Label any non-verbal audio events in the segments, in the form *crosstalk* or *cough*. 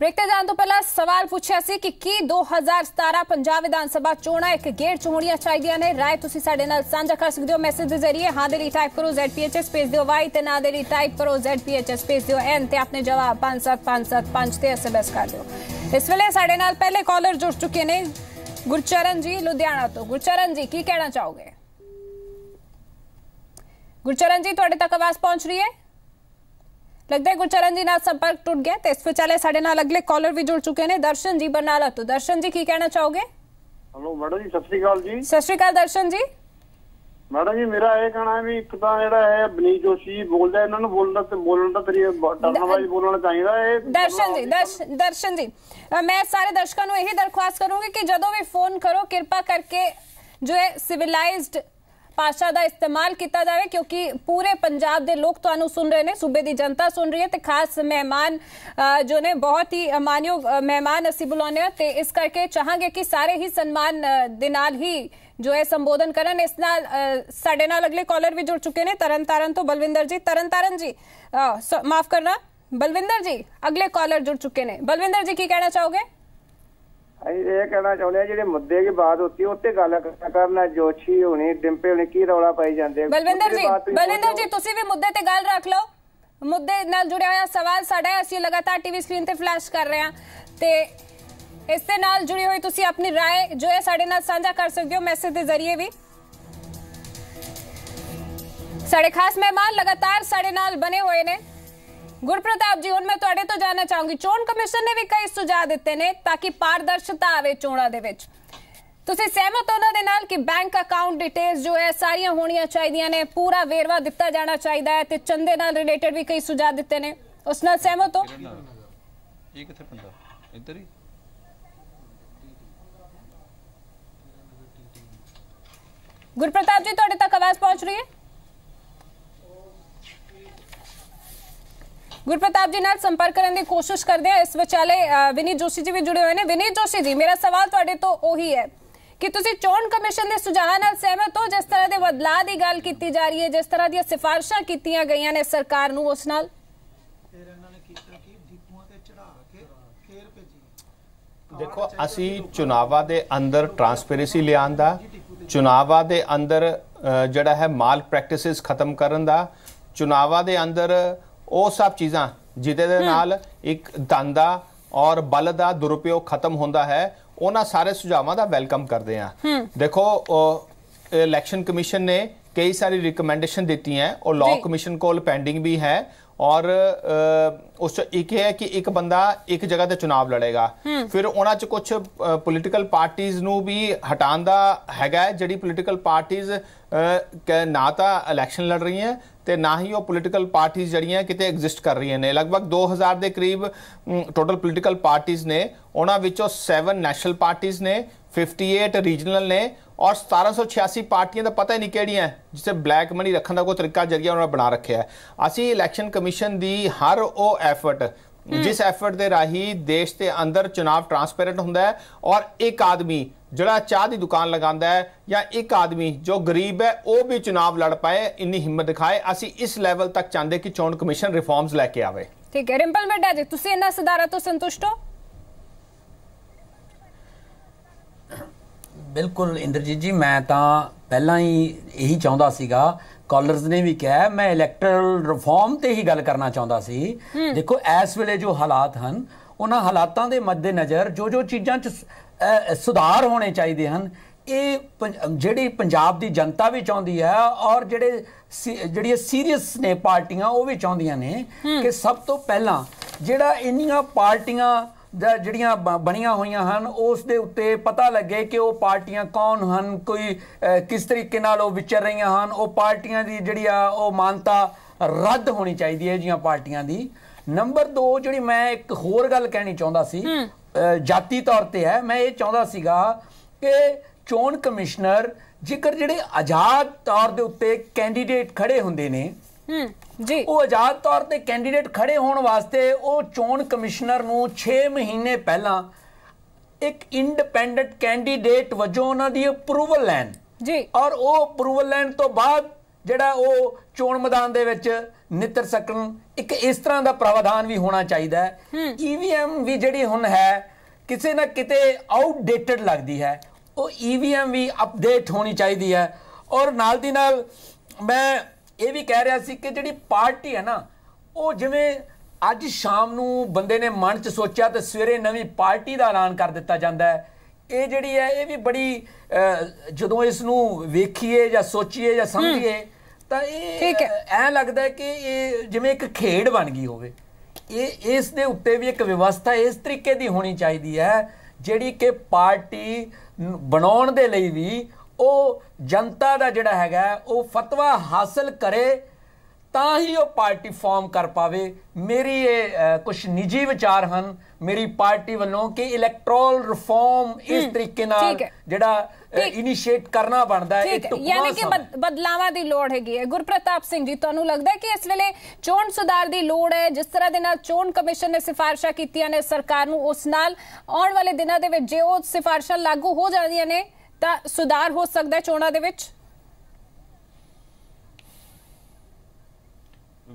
break ਤੇ ਜਾਣ ਤੋਂ ਪਹਿਲਾਂ ਸਵਾਲ ਪੁੱਛਿਆ ਸੀ ਕਿ ਕੀ 2017 ਪੰਜਾਬ ਵਿਧਾਨ ਸਭਾ ਚੋਣਾਂ ਇੱਕ ਗੇੜ ਚ ਹੋਣੀਆਂ ਚਾਹੀਦੀਆਂ ਨੇ ਰਾਏ ਤੁਸੀਂ ਸਾਡੇ ਨਾਲ ਸਾਂਝਾ ਕਰ ਸਕਦੇ ਹੋ ਮੈਸੇਜ ਦੇ ਜ਼ਰੀਏ ਹਾਂ ਦੇ ਲਈ ਟਾਈਪ ਕਰੋ ZPHS ਸਪੇਸ ਦਿਓ y ਤੇ ਨਾ ਦੇ ਲਈ ਟਾਈਪ ਕਰੋ ZPHS ਸਪੇਸ ਦਿਓ n ਤੇ ਆਪਣੇ ਜਵਾਬ 57575 ਤੇ SMS ਕਰ ਦਿਓ ਇਸ ਵੇਲੇ ਸਾਡੇ ਨਾਲ ਪਹਿਲੇ ਕਾਲਰ ਜੁੜ ਚੁੱਕੇ ਨੇ ਗੁਰਚਰਨ ਜੀ ਲੁਧਿਆਣਾ ਤੋਂ ਗੁਰਚਰਨ ਜੀ ਕੀ ਕਹਿਣਾ ਚਾਹੋਗੇ ਗੁਰਚਰਨ ਜੀ ਤੁਹਾਡੇ ਤੱਕ ਆਵਾਜ਼ ਪਹੁੰਚ ਰਹੀ ਹੈ लगता है गुरचरण जी संपर्क टूट गया तो इस विचाले साढ़े अगले कॉलर भी जुड़ चुके हैं दर्शन जी बरनला तो दर्शन जी की कहना चाहोगे hello madam ji Satya ji Satya Darshan ji madam ji मेरा यह कहना है भी एक तो जरा है बनी जोशी जी बोलता इन्होंने बोलना बोलने का तरी टर्नवाइज बोलना चाहिए तो दर्शन जी दर्श दर्शन जी मैं सारे दर्शकों यही दरख्वास्त करूंगी कि जो भी फोन करो कृपा करके जो है सिविलाइज्ड ਭਾਸ਼ਾ ਦਾ ਇਸਤੇਮਾਲ ਕੀਤਾ ਜਾਵੇ ਕਿਉਂਕਿ ਪੂਰੇ ਪੰਜਾਬ ਦੇ ਲੋਕ ਤੁਹਾਨੂੰ ਸੁਣ ਰਹੇ ਨੇ ਸੂਬੇ ਦੀ ਜਨਤਾ ਸੁਣ ਰਹੀ ਹੈ ਤੇ ਖਾਸ ਮਹਿਮਾਨ ਜੋ ਨੇ ਬਹੁਤ ਹੀ ਮਾਨਯੋਗ ਮਹਿਮਾਨ ਅਸੀਂ ਬੁਲਾਉਣੇ ਤੇ ਇਸ ਕਰਕੇ ਚਾਹਾਂਗੇ ਕਿ ਸਾਰੇ ਹੀ ਸਨਮਾਨ ਦੇ ਨਾਲ ਹੀ ਜੋ ਹੈ ਸੰਬੋਧਨ ਕਰਨ ਇਸ ਨਾਲ ਸਾਡੇ ਨਾਲ ਅਗਲੇ ਕਾਲਰ ਵੀ ਜੁੜ ਚੁੱਕੇ ਨੇ ਤਰਨਤਾਰਨ ਤੋਂ ਬਲਵਿੰਦਰ ਜੀ ਤਰਨਤਾਰਨ ਜੀ ਮਾਫ ਕਰਨਾ ਬਲਵਿੰਦਰ ਜੀ ਅਗਲੇ ਕਾਲਰ ਜੁੜ ਚੁੱਕੇ ਨੇ ਬਲਵਿੰਦਰ ਜੀ ਕੀ ਕਹਿਣਾ ਚਾਹੋਗੇ ਅਸੀਂ ਇਹ ਕਹਿਣਾ ਚਾਹੁੰਦੇ ਆ ਜਿਹੜੇ ਮੁੱਦੇ ਦੀ ਬਾਤ ਹੁੰਦੀ ਉੱਤੇ ਗੱਲ ਕਰਨਾ ਜੋਛੀ ਹੋਣੀ ਡਿੰਪੇ ਹੋਣੀ ਕੀ ਰੌਲਾ ਪਾਈ ਜਾਂਦੇ ਬਲਵਿੰਦਰ ਜੀ ਬਲਵਿੰਦਰ ਜੀ ਤੁਸੀਂ ਵੀ ਮੁੱਦੇ ਤੇ ਗੱਲ ਰੱਖ ਲਓ ਮੁੱਦੇ ਨਾਲ ਜੁੜਿਆ ਹੋਇਆ ਸਵਾਲ ਸਾਡਾ ਹੈ ਅਸੀਂ ਲਗਾਤਾਰ ਟੀਵੀ ਸਕਰੀਨ ਤੇ ਫਲੈਸ਼ ਕਰ ਰਹੇ ਆ ਤੇ ਇਸ ਦੇ ਨਾਲ ਜੁੜੀ ਹੋਈ ਤੁਸੀਂ ਆਪਣੀ رائے ਜੋ ਹੈ ਸਾਡੇ ਨਾਲ ਸਾਂਝਾ ਕਰ ਸਕਦੇ ਹੋ ਮੈਸੇਜ ਦੇ ਜ਼ਰੀਏ ਵੀ ਸਾਡੇ ਖਾਸ ਮਹਿਮਾਨ ਲਗਾਤਾਰ ਸਾਡੇ ਨਾਲ ਬਨੇ ਹੋਏ ਨੇ ਗੁਰਪ੍ਰਤਾਪ ਜੀ ਹੁਣ ਮੈਂ ਤੁਹਾਡੇ ਤੋਂ ਜਾਨਣਾ ਚਾਹੂੰਗੀ ਚੋਣ ਕਮਿਸ਼ਨ ਨੇ ਵੀ ਕਈ ਸੁਝਾਅ ਦਿੱਤੇ ਨੇ ਤਾਂ ਕਿ ਪਾਰਦਰਸ਼ਤਾ ਆਵੇ ਚੋਣਾਂ ਦੇ ਵਿੱਚ ਤੁਸੀਂ ਸਹਿਮਤ ਹੋ ਉਹਨਾਂ ਦੇ ਨਾਲ ਕਿ ਬੈਂਕ ਅਕਾਊਂਟ ਡਿਟੇਲਸ ਜੋ ਹੈ ਸਾਰੀਆਂ ਹੋਣੀਆਂ ਚਾਹੀਦੀਆਂ ਨੇ ਪੂਰਾ ਵੇਰਵਾ ਦਿੱਤਾ ਜਾਣਾ ਚਾਹੀਦਾ ਹੈ ਤੇ ਚੰਦੇ ਨਾਲ ਰਿਲੇਟਡ ਵੀ ਕਈ ਸੁਝਾਅ ਦਿੱਤੇ ਨੇ ਉਸ ਨਾਲ ਸਹਿਮਤ ਹੋ ਇਹ ਕਿੱਥੇ ਪੰਦਾ ਇੱਧਰ ਹੀ ਗੁਰਪ੍ਰਤਾਪ ਜੀ ਤੁਹਾਡੇ ਤੱਕ ਆਵਾਜ਼ ਪਹੁੰਚ ਰਹੀ ਹੈ ਗੁਰਪ੍ਰਤਾਪ ਜੀ ਨਾਲ ਸੰਪਰਕ ਕਰਨ ਦੀ ਕੋਸ਼ਿਸ਼ ਕਰਦੇ ਆ ਇਸ ਵਿਚਾਲੇ ਵਿਨੀਤ ਜੋਸ਼ੀ ਜੀ ਵੀ ਜੁੜੇ ਹੋਏ ਨੇ ਵਿਨੀਤ ਜੋਸ਼ੀ ਜੀ ਮੇਰਾ ਸਵਾਲ ਤੁਹਾਡੇ ਤੋਂ ਉਹੀ ਹੈ ਕਿ ਤੁਸੀਂ ਚੋਣ ਕਮਿਸ਼ਨ ਦੇ ਸੁਝਾਅ ਨਾਲ ਸਹਿਮਤ ਹੋ ਜਿਸ ਤਰ੍ਹਾਂ ਦੇ ਬਦਲਾਅ ਦੀ ਗੱਲ ਕੀਤੀ ਜਾ ਰਹੀ ਹੈ ਜਿਸ ਤਰ੍ਹਾਂ ਦੀਆਂ ਸਿਫਾਰਿਸ਼ਾਂ ਕੀਤੀਆਂ ਗਈਆਂ ਨੇ ਸਰਕਾਰ ਨੂੰ ਉਸ ਨਾਲ ਦੇਖੋ ਅਸੀਂ ਚੁਣਾਵਾ ਦੇ ਅੰਦਰ ਟਰਾਂਸਪੇਰੈਂਸੀ ਲਿਆਉਣ ਦਾ ਚੁਣਾਵਾ ਦੇ ਅੰਦਰ ਜਿਹੜਾ ਹੈ ਮਾਲ ਪ੍ਰੈਕਟਿਸਿਸ ਖਤਮ ਕਰਨ ਦਾ ਚੁਣਾਵਾ ਦੇ ਅੰਦਰ ਉਹ ਸਭ ਚੀਜ਼ਾਂ ਜਿਹਦੇ ਦੇ ਨਾਲ ਇੱਕ ਦੰਦਾ ਔਰ ਬਲ ਦਾ ਦੁਰਪਯੋਗ ਖਤਮ ਹੁੰਦਾ ਹੈ ਉਹਨਾਂ ਸਾਰੇ ਸੁਝਾਵਾਂ ਦਾ ਵੈਲਕਮ ਕਰਦੇ ਆ ਦੇਖੋ ਇਲੈਕਸ਼ਨ ਕਮਿਸ਼ਨ ਨੇ ਕਈ ਸਾਰੀ ਰეკਮੈਂਡੇਸ਼ਨ ਦਿੱਤੀਆਂ ਔਰ ਲਾਅ ਕਮਿਸ਼ਨ ਕੋਲ ਪੈਂਡਿੰਗ ਵੀ ਹੈ ਔਰ ਉਸ ਚ ਇੱਕ ਹੈ ਕਿ ਇੱਕ ਬੰਦਾ ਇੱਕ ਜਗ੍ਹਾ ਤੇ ਚੋਣਾਵ ਲੜੇਗਾ ਫਿਰ ਉਹਨਾਂ ਚ ਕੁਝ ਪੋਲੀਟੀਕਲ ਪਾਰਟੀਆਂ ਨੂੰ ਵੀ ਹਟਾਉਣ ਦਾ ਹੈਗਾ ਜਿਹੜੀ ਪੋਲੀਟੀਕਲ ਪਾਰਟੀਆਂ ਨਾ ਤਾਂ ਇਲੈਕਸ਼ਨ ਲੜ ਰਹੀਆਂ ਤੇ ਨਾ ਹੀ ਉਹ ਪੋਲੀਟੀਕਲ ਪਾਰਟੀਆਂ ਜਿਹੜੀਆਂ ਕਿਤੇ ਐਗਜ਼ਿਸਟ ਕਰ ਰਹੀਆਂ ਨੇ ਲਗਭਗ 2000 ਦੇ ਕਰੀਬ ਟੋਟਲ ਪੋਲੀਟੀਕਲ ਪਾਰਟੀਆਂ ਨੇ ਉਹਨਾਂ ਵਿੱਚੋਂ 7 ਨੈਸ਼ਨਲ ਪਾਰਟੀਆਂ ਨੇ 58 ਰੀਜਨਲ ਨੇ ਔਰ 1786 ਪਾਰਟੀਆਂ ਦਾ ਪਤਾ ਹੀ ਨਹੀਂ ਕਿਹੜੀਆਂ ਜਿਸੇ ਬਲੈਕ ਮਨੀ ਰੱਖਣ ਦਾ ਕੋਈ ਤਰੀਕਾ ਜਰੀਆ ਉਹਨਾਂ ਬਣਾ ਰੱਖਿਆ ਅਸੀਂ ਇਲੈਕਸ਼ਨ ਕਮਿਸ਼ਨ ਦੀ ਹਰ ਉਹ ਐਫਰਟ ਜਿਸ ਐਫਰਟ ਦੇ ਰਾਹੀਂ ਦੇਸ਼ ਦੇ ਅੰਦਰ ਚੋਣਾਂ ਟ੍ਰਾਂਸਪੇਰੈਂਟ ਹੁੰਦਾ ਹੈ ਔਰ ਇੱਕ ਆਦਮੀ ਜਿਹੜਾ ਚਾਹ ਦੀ ਦੁਕਾਨ ਲਗਾਉਂਦਾ ਹੈ ਜਾਂ ਇੱਕ ਆਦਮੀ ਜੋ ਗਰੀਬ ਹੈ ਉਹ ਵੀ ਚੋਣਾਂ ਲੜ ਪਾਏ ਇੰਨੀ ਹਿੰਮਤ ਦਿਖਾਏ ਅਸੀਂ ਇਸ ਲੈਵਲ ਤੱਕ ਚਾਹੁੰਦੇ ਕਿ ਚੋਣ ਕਮਿਸ਼ਨ ਰਿਫਾਰਮਸ ਲੈ ਕੇ ਆਵੇ ਠੀਕ ਹੈ ਰਿੰਪਲ ਮੱਡਾ ਜੀ ਤੁਸੀਂ ਇਹਨਾਂ ਸੁਧਾਰਾਂ ਤੋਂ ਸੰਤੁਸ਼ਟ ਹੋ ਬਿਲਕੁਲ ਇੰਦਰਜੀਤ ਜੀ ਮੈਂ ਤਾਂ ਪਹਿਲਾਂ ਹੀ ਇਹੀ ਚਾਹੁੰਦਾ ਸੀਗਾ ਕਾਲਰਸ ਨੇ ਵੀ ਕਿਹਾ ਮੈਂ ਇਲੈਕਟਰਲ ਰਿਫਾਰਮ ਤੇ ਹੀ ਗੱਲ ਕਰਨਾ ਚਾਹੁੰਦਾ ਸੀ ਦੇਖੋ ਇਸ ਵੇਲੇ ਜੋ ਹਾਲਾਤ ਹਨ ਉਹਨਾਂ ਹਾਲਾਤਾਂ ਦੇ ਮੱਦੇ ਨਜ਼ਰ ਜੋ ਜੋ ਚੀਜ਼ਾਂ 'ਚ ਸੁਧਾਰ ਹੋਣੇ ਚਾਹੀਦੇ ਹਨ ਇਹ ਜਿਹੜੀ ਪੰਜਾਬ ਦੀ ਜਨਤਾ ਵੀ ਚਾਹੁੰਦੀ ਹੈ ਔਰ ਜਿਹੜੇ ਜਿਹੜੀਆਂ ਸੀਰੀਅਸ ਨੇ ਪਾਰਟੀਆਂ ਉਹ ਵੀ ਚਾਹੁੰਦੀਆਂ ਨੇ ਕਿ ਸਭ ਤੋਂ ਪਹਿਲਾਂ ਜਿਹੜਾ ਇੰਨੀਆਂ ਪਾਰਟੀਆਂ ਜਿਹੜੀਆਂ ਬਣੀਆਂ ਹੋਈਆਂ ਹਨ ਉਸ ਦੇ ਉੱਤੇ ਪਤਾ ਲੱਗੇ ਕਿ ਉਹ ਪਾਰਟੀਆਂ ਕੌਣ ਹਨ ਕੋਈ ਕਿਸ ਤਰੀਕੇ ਨਾਲ ਉਹ ਵਿਚਰ ਰਹੀਆਂ ਹਨ ਉਹ ਪਾਰਟੀਆਂ ਦੀ ਜਿਹੜੀ ਆ ਉਹ ਮਾਨਤਾ ਰੱਦ ਹੋਣੀ ਚਾਹੀਦੀ ਹੈ ਜੀਆਂ ਪਾਰਟੀਆਂ ਦੀ ਨੰਬਰ 2 ਜਿਹੜੀ ਮੈਂ ਇੱਕ ਹੋਰ ਗੱਲ ਕਹਿਣੀ ਚਾਹੁੰਦਾ ਸੀ ਜਾਤੀ ਤੌਰ ਤੇ ਹੈ ਮੈਂ ਇਹ ਚਾਹੁੰਦਾ ਸੀਗਾ ਕਿ ਚੋਣ ਕਮਿਸ਼ਨਰ ਜੇਕਰ ਜਿਹੜੇ ਆਜ਼ਾਦ ਤੌਰ ਦੇ ਉੱਤੇ ਕੈਂਡੀਡੇਟ ਖੜੇ ਹੁੰਦੇ ਨੇ ਹੂੰ ਜੀ ਉਹ ਆਜ਼ਾਦ ਤੌਰ ਤੇ ਕੈਂਡੀਡੇਟ ਖੜੇ ਹੋਣ ਵਾਸਤੇ ਉਹ ਚੋਣ ਕਮਿਸ਼ਨਰ ਨੂੰ 6 ਮਹੀਨੇ ਪਹਿਲਾਂ ਇੱਕ ਇੰਡੀਪੈਂਡੈਂਟ ਕੈਂਡੀਡੇਟ ਵਜੋਂ ਉਹਨਾਂ ਦੀ ਅਪਰੂਵਲ ਲੈਣ ਜੀ ਔਰ ਉਹ ਅਪਰੂਵਲ ਲੈਣ ਤੋਂ ਬਾਅਦ ਜਿਹੜਾ ਉਹ ਚੋਣ ਮੈਦਾਨ ਦੇ ਵਿੱਚ ਨਿੱਤਰ ਸਕਣ ਇੱਕ ਇਸ ਤਰ੍ਹਾਂ ਦਾ ਪ੍ਰਾਵਧਾਨ ਵੀ ਹੋਣਾ ਚਾਹੀਦਾ ਹੈ ਈਵੀਐਮ e ਵੀ ਜਿਹੜੀ ਹੁਣ ਹੈ ਕਿਸੇ ਨਾ ਕਿਤੇ ਆਊਟਡੇਟਡ ਲੱਗਦੀ ਹੈ ਉਹ ਈਵੀਐਮ e ਵੀ ਅਪਡੇਟ ਹੋਣੀ ਚਾਹੀਦੀ ਹੈ ਔਰ ਨਾਲ ਦੀ ਨਾਲ ਮੈਂ ਇਹ ਵੀ ਕਹਿ ਰਿਹਾ ਸੀ ਕਿ ਜਿਹੜੀ ਪਾਰਟੀ ਹੈ ਨਾ ਉਹ ਜਿਵੇਂ ਅੱਜ ਸ਼ਾਮ ਨੂੰ ਬੰਦੇ ਨੇ ਮਨ 'ਚ ਸੋਚਿਆ ਤੇ ਸਵੇਰੇ ਨਵੀਂ ਪਾਰਟੀ ਦਾ ਐਲਾਨ ਕਰ ਦਿੱਤਾ ਜਾਂਦਾ ਹੈ ਇਹ ਜਿਹੜੀ ਹੈ ਇਹ ਵੀ ਬੜੀ ਜਦੋਂ ਇਸ ਨੂੰ ਵੇਖੀਏ ਜਾਂ ਸੋਚੀਏ ਜਾਂ ਸਮਝੀਏ ਤਾਂ ਇਹ ਐ ਲੱਗਦਾ ਹੈ ਕਿ ਇਹ ਜਿਵੇਂ ਇੱਕ ਖੇਡ ਬਣ ਗਈ ਹੋਵੇ ਇਹ ਇਸ ਦੇ ਉੱਤੇ ਵੀ ਇੱਕ ਵਿਵਸਥਾ ਇਸ ਤਰੀਕੇ ਦੀ ਹੋਣੀ ਚਾਹੀਦੀ ਹੈ ਜਿਹੜੀ ਕਿ ਪਾਰਟੀ ਬਣਾਉਣ ਦੇ ਲਈ ਵੀ ਉਹ ਜਨਤਾ ਦਾ ਜਿਹੜਾ ਹੈਗਾ ਉਹ ਫਤਵਾ ਹਾਸਲ ਕਰੇ ਤਾਂ ਹੀ ਉਹ ਪਾਰਟੀ ਫਾਰਮ ਕਰ ਪਾਵੇ ਮੇਰੀ ਇਹ ਕੁਝ ਨਿੱਜੀ ਵਿਚਾਰ ਹਨ ਮੇਰੀ ਪਾਰਟੀ ਵੱਲੋਂ ਕਿ ਇਲੈਕਟ੍ਰੋਲ ਰਿਫਾਰਮ ਇਸ ਤਰੀਕੇ ਨਾਲ ਜਿਹੜਾ ਇਨੀਸ਼ੀਏਟ ਕਰਨਾ ਬਣਦਾ ਹੈ ਇੱਕ ਯਾਨੀ ਕਿ ਬਦਲਾਵਾਂ ਦੀ ਲੋੜ ਹੈਗੀ ਹੈ ਗੁਰਪ੍ਰਤਾਪ ਸਿੰਘ ਜੀ ਤੁਹਾਨੂੰ ਲੱਗਦਾ ਹੈ ਕਿ ਇਸ ਵੇਲੇ ਚੋਣ ਸੁਧਾਰ ਦੀ ਲੋੜ ਹੈ ਜਿਸ ਤਰ੍ਹਾਂ ਦੇ ਨਾਲ ਚੋਣ ਕਮਿਸ਼ਨ ਨੇ ਸਿਫਾਰਿਸ਼ਾਂ ਕੀਤੀਆਂ ਨੇ ਸਰਕਾਰ ਨੂੰ ਉਸ ਨਾਲ ਆਉਣ ਵਾਲੇ ਦਿਨਾਂ ਦੇ ਵਿੱਚ ਜੇ ਉਹ ਸਿਫਾਰਿਸ਼ਾਂ ਲਾਗੂ ਹੋ ਜਾਂਦੀਆਂ ਨੇ ਤਾਂ ਸੁਧਾਰ ਹੋ ਸਕਦਾ ਚੋਣਾਂ ਦੇ ਵਿੱਚ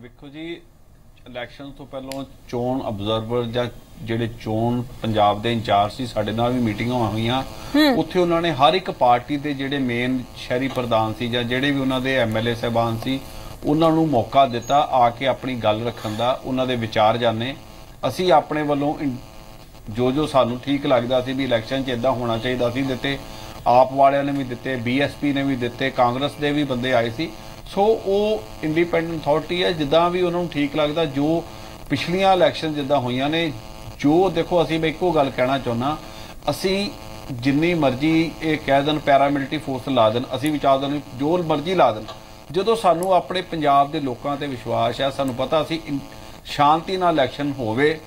ਵੇਖੋ ਜੀ ਇਲੈਕਸ਼ਨ ਤੋਂ ਪਹਿਲਾਂ ਚੋਣ ਅਬਜ਼ਰਵਰ ਜਾਂ ਜਿਹੜੇ ਚੋਣ ਪੰਜਾਬ ਦੇ ਇੰਚਾਰਜ ਸੀ ਸਾਡੇ ਨਾਲ ਵੀ ਮੀਟਿੰਗਾਂ ਹੋਈਆਂ ਉੱਥੇ ਉਹਨਾਂ ਨੇ ਹਰ ਇੱਕ ਪਾਰਟੀ ਦੇ ਜਿਹੜੇ ਮੇਨ ਸ਼ਹਿਰੀ ਪ੍ਰਧਾਨ ਸੀ ਜਾਂ ਜਿਹੜੇ ਵੀ ਉਹਨਾਂ ਦੇ ਐਮਐਲਏ ਸਹਿਬਾਨ ਸੀ ਉਹਨਾਂ ਨੂੰ ਮੌਕਾ ਦਿੱਤਾ ਆ ਕੇ ਆਪਣੀ ਗੱਲ ਰੱਖਣ ਦਾ ਉਹਨਾਂ ਦੇ ਵਿਚਾਰ ਜਾਣੇ ਅਸੀਂ ਆਪਣੇ ਵੱਲੋਂ ਜੋ ਜੋ ਸਾਨੂੰ ਠੀਕ ਲੱਗਦਾ ਸੀ ਵੀ ਇਲੈਕਸ਼ਨ 'ਚ ਇਦਾਂ ਹੋਣਾ ਚਾਹੀਦਾ ਸੀ ਦਿੱਤੇ ਆਪ ਵਾਲਿਆਂ ਨੇ ਵੀ ਦਿੱਤੇ ਬੀਐਸਪੀ ਨੇ ਵੀ ਦਿੱਤੇ ਕਾਂਗਰਸ ਦੇ ਵੀ ਬੰਦੇ ਆਏ ਸੀ ਸੋ ਉਹ ਇੰਡੀਪੈਂਡੈਂਟ ਅਥਾਰਟੀ ਹੈ ਜਿੱਦਾਂ ਵੀ ਉਹਨਾਂ ਨੂੰ ਠੀਕ ਲੱਗਦਾ ਜੋ ਪਿਛਲੀਆਂ ਇਲੈਕਸ਼ਨ ਜਿੱਦਾਂ ਹੋਈਆਂ ਨੇ ਜੋ ਦੇਖੋ ਅਸੀਂ ਮੈਂ ਇੱਕੋ ਗੱਲ ਕਹਿਣਾ ਚਾਹੁੰਦਾ ਅਸੀਂ ਜਿੰਨੀ ਮਰਜ਼ੀ ਇਹ ਕਹਿ ਦੇਣ ਪੈਰਾਮਿਲਟਰੀ ਫੋਰਸ ਲਾ ਦੇਣ ਅਸੀਂ ਵਿਚਾਰ ਦੇਣ ਜੋ ਮਰਜ਼ੀ ਲਾ ਦੇਣ ਜਦੋਂ ਸਾਨੂੰ ਆਪਣੇ ਪੰਜਾਬ ਦੇ ਲੋਕਾਂ ਤੇ ਵਿਸ਼ਵਾਸ ਹੈ ਸਾਨੂੰ ਪਤਾ ਅਸੀਂ ਸ਼ਾਂਤੀ ਨਾਲ ਇਲੈਕਸ਼ਨ ਹੋਵੇ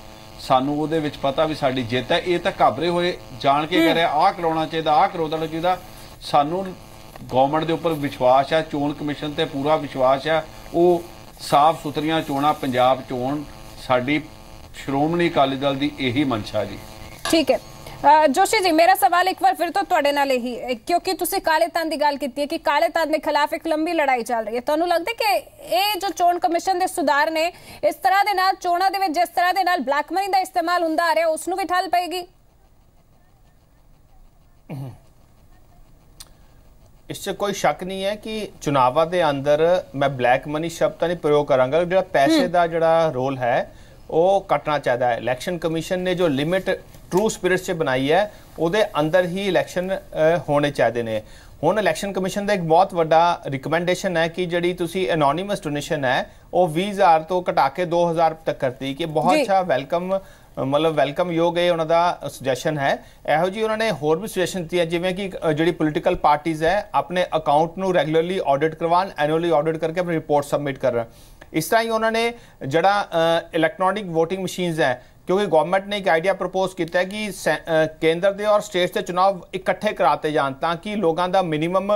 ਸਾਨੂੰ ਉਹਦੇ ਵਿੱਚ ਪਤਾ ਵੀ ਸਾਡੀ ਜਿੱਤ ਹੈ ਇਹ ਤਾਂ ਘਾਬਰੇ ਹੋਏ ਜਾਣ ਕੇ ਕਰਿਆ ਆਹ ਕਰਾਉਣਾ ਚਾਹੀਦਾ ਆਹ ਕਰਾਉਣਾ ਚਾਹੀਦਾ ਸਾਨੂੰ ਗਵਰਨਮੈਂਟ ਦੇ ਉੱਪਰ ਵਿਸ਼ਵਾਸ ਹੈ ਚੋਣ ਕਮਿਸ਼ਨ ਤੇ ਪੂਰਾ ਵਿਸ਼ਵਾਸ ਹੈ ਉਹ ਸਾਫ਼ ਸੁਥਰੀਆਂ ਚੋਣਾਂ ਪੰਜਾਬ ਚੋਣ ਸਾਡੀ ਸ਼੍ਰੋਮਣੀ ਅਕਾਲੀ ਦਲ ਦੀ ਇਹੀ ਮਨਸ਼ਾ ਜੀ ਠੀਕ ਹੈ ਜੋਸ਼ੀ ਜੀ ਮੇਰਾ ਸਵਾਲ ਇੱਕ ਵਾਰ ਫਿਰ ਤੋਂ ਤੁਹਾਡੇ ਨਾਲ ਇਹੀ ਕਿਉਂਕਿ ਤੁਸੀਂ ਕਾਲੇ ਤਾਂ ਦੀ ਗੱਲ ਕੀਤੀ ਹੈ ਕਿ ਕਾਲੇ ਤਾਂ ਦੇ ਖਿਲਾਫ ਇੱਕ ਲੰਬੀ ਲੜਾਈ ਚੱਲ ਰਹੀ ਹੈ ਤੁਹਾਨੂੰ ਲੱਗਦਾ ਕਿ ਇਹ ਜੋ ਚੋਣ ਕਮਿਸ਼ਨ ਦੇ ਸੁਧਾਰ ਨੇ ਇਸ ਤਰ੍ਹਾਂ ਦੇ ਨਾਲ ਚੋਣਾਂ ਦੇ ਵਿੱਚ ਜਿਸ ਤਰ੍ਹਾਂ ਦੇ ਨਾਲ ਬਲੈਕ ਮਨੀ ਦਾ ਇਸਤੇਮਾਲ ਹੁੰਦਾ ਆ ਰਿਹਾ ਉਸ ਨੂੰ ਵੀ ਠੱਲ ਪਏਗੀ ਇਸ 'ਚ ਕੋਈ ਸ਼ੱਕ ਨਹੀਂ ਹੈ ਕਿ ਚੁਣਾਵਾਂ ਦੇ ਅੰਦਰ ਮੈਂ ਬਲੈਕ ਮਨੀ ਸ਼ਬਦ ਤਾਂ ਨਹੀਂ ਪ੍ਰਯੋਗ ਕਰਾਂਗਾ ਜਿਹੜਾ ਪੈਸੇ ਦਾ ਜਿਹੜਾ ਰੋਲ ਹੈ ਉਹ ਕੱਟਣਾ ਚਾਹੀਦਾ ਹੈ ਇਲੈਕਸ਼ਨ ਕਮਿਸ਼ਨ ਨੇ ਜੋ ਲਿਮਿਟ ਟਰੂ ਸਪਿਰਿਟ 'ਚ ਬਣਾਈ ਹੈ ਉਹਦੇ ਅੰਦਰ ਹੀ ਇਲੈਕਸ਼ਨ ਹੋਣੇ ਚਾਹੀਦੇ ਨੇ ਹੁਣ ਇਲੈਕਸ਼ਨ ਕਮਿਸ਼ਨ ਦਾ ਇੱਕ ਬਹੁਤ ਵੱਡਾ ਰਿਕਮੈਂਡੇਸ਼ਨ ਹੈ ਕਿ ਜਿਹੜੀ ਤੁਸੀਂ ਐਨੋਨਿਮਸ ਡੋਨੇਸ਼ਨ ਹੈ ਉਹ 20000 ਤੋਂ ਘਟਾ ਕੇ 2000 ਤੱਕ ਕਰਤੀ ਕਿ ਬਹੁਤ ਅੱਛਾ ਵੈਲਕਮ ਮਤਲਬ ਵੈਲਕਮ ਯੋਗ ਹੈ ਉਹਨਾਂ ਦਾ ਸੁਜੈਸ਼ਨ ਹੈ ਇਹੋ ਜੀ ਉਹਨਾਂ ਨੇ ਹੋਰ ਵੀ ਸੁਜੈਸ਼ਨ ਦਿੱਤੀ ਜਿਵੇਂ ਕਿ ਜਿਹੜੀ ਪੋਲੀਟੀਕਲ ਪਾਰਟੀਆਂ ਹੈ ਆਪਣੇ ਅਕਾਊਂਟ ਨੂੰ ਰੈਗੂਲਰਲੀ ਆਡਿਟ ਕਰਵਾਉਣ ਐਨੂਅਲੀ ਆਡਿਟ ਕਰਕੇ ਆਪਣੀ ਰਿਪੋਰਟ ਸਬਮਿਟ ਕਰਨ ਇਸ ਤਰ੍ਹਾਂ ਹੀ ਉਹਨਾਂ ਨੇ ਜਿਹੜਾ ਇਲੈਕਟ੍ਰੋਨਿਕ VOTING ਮਸ਼ੀਨਸ ਹੈ ਕਿਉਂਕਿ ਗਵਰਨਮੈਂਟ ਨੇ ਇੱਕ ਆਈਡੀਆ ਪ੍ਰਪੋਜ਼ ਕੀਤਾ ਹੈ ਕਿ ਕੇਂਦਰ ਦੇ ਔਰ ਸਟੇਟ ਦੇ ਚੋਣ ਇਕੱਠੇ ਕਰਾਤੇ ਜਾਣ ਤਾਂ ਕਿ ਲੋਕਾਂ ਦਾ ਮਿਨੀਮਮ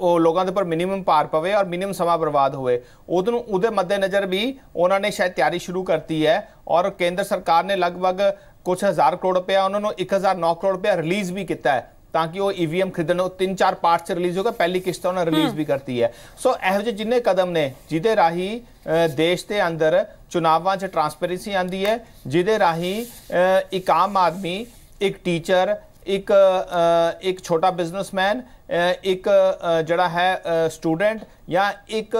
ਉਹ ਲੋਕਾਂ ਦੇ ਉੱਪਰ ਮਿਨੀਮਮ ਪਾਰ ਪਵੇ ਔਰ ਮਿਨੀਮਮ ਸਮਾਂ ਬਰਬਾਦ ਹੋਵੇ ਉਹਦੇ ਨੂੰ ਉਹਦੇ ਮੱਦੇ ਨਜ਼ਰ ਵੀ ਉਹਨਾਂ ਨੇ ਸ਼ਾਇਦ ਤਿਆਰੀ ਸ਼ੁਰੂ ਕਰਤੀ ਹੈ ਔਰ ਕੇਂਦਰ ਸਰਕਾਰ ਨੇ ਲਗਭਗ ਕੁਝ ਹਜ਼ਾਰ ਕਰੋੜ ਰੁਪਏ ਉਹਨਾਂ ਨੂੰ 1009 ਕਰੋੜ ਰੁਪਏ ਰਿਲੀਜ਼ ਵੀ ਕੀਤਾ ਹੈ ਤਾਂ ਕਿ ਉਹ ਈਵੀਐਮ e ਖਰੀਦਣ ਨੂੰ ਤਿੰਨ ਚਾਰ ਪਾਰਟਸ ਚ ਰਿਲੀਜ਼ ਹੋਗਾ ਪਹਿਲੀ ਕਿਸ਼ਤ ਉਹਨਾਂ ਰਿਲੀਜ਼ ਵੀ ਕਰਤੀ ਹੈ ਸੋ ਇਹੋ ਜਿਹੇ ਜਿੰਨੇ ਕਦਮ ਨੇ ਜਿਹਦੇ ਰਾਹੀਂ ਦੇਸ਼ ਦੇ ਅੰਦਰ ਚੋਣਾਂਾਂ 'ਚ ਟਰਾਂਸਪੇਰੈਂਸੀ ਆਂਦੀ ਹੈ ਜਿਹਦੇ ਰਾਹੀਂ ਇੱਕ ਆਮ ਆਦਮੀ ਇੱਕ ਟੀਚਰ ਇੱਕ ਇੱਕ ਛੋਟਾ ਬਿਜ਼ਨਸਮੈਨ ਇੱਕ ਜਿਹੜਾ ਹੈ ਸਟੂਡੈਂਟ ਜਾਂ ਇੱਕ